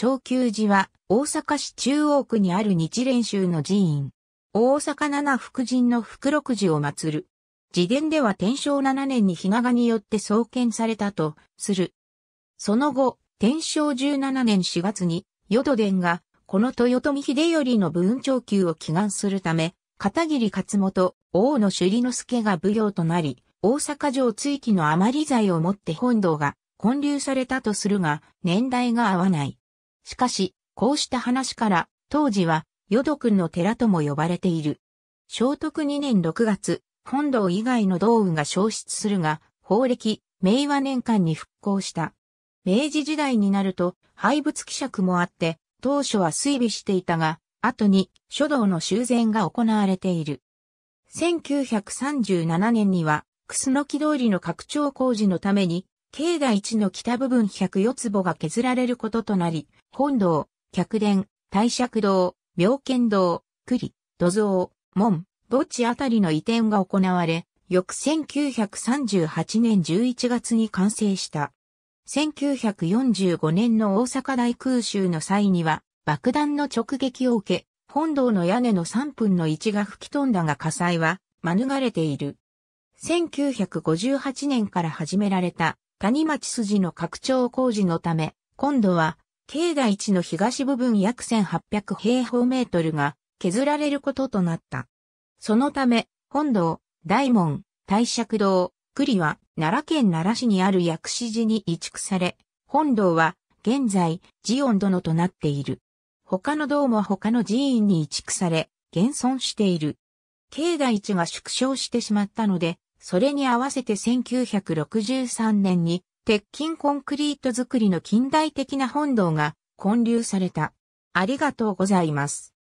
長久寺は大阪市中央区にある日蓮宗の寺院。大阪七福神の福禄寺を祀る。自伝では天正7年に日長によって創建されたとする。その後、天正17年4月に、淀殿が、この豊臣秀頼の文長級を祈願するため、片桐勝元、大野修里之助が奉行となり、大阪城追記の余り財をもって本堂が建立されたとするが、年代が合わない。しかし、こうした話から、当時は、淀君の寺とも呼ばれている。聖徳2年6月、本堂以外の道雲が消失するが、法暦、明和年間に復興した。明治時代になると、廃仏希釈もあって、当初は衰微していたが、後に書道の修繕が行われている。1937年には、楠木通りの拡張工事のために境内地の北部分百四坪が削られることとなり、本堂、客殿、大釈堂、妙見堂、栗、土蔵、門、墓地あたりの移転が行われ、翌1938年11月に完成した。1945年の大阪大空襲の際には、爆弾の直撃を受け、本堂の屋根の3分の1が吹き飛んだが火災は免れている。1958年から始められた谷町筋の拡張工事のため、今度は、境内地の東部分約1800平方メートルが削られることとなった。そのため、本堂、大門、大釈堂、栗は奈良県奈良市にある薬師寺に移築され、本堂は現在、ジオン殿となっている。他の堂も他の寺院に移築され、現存している。境内地が縮小してしまったので、それに合わせて1963年に鉄筋コンクリート作りの近代的な本堂が建立された。ありがとうございます。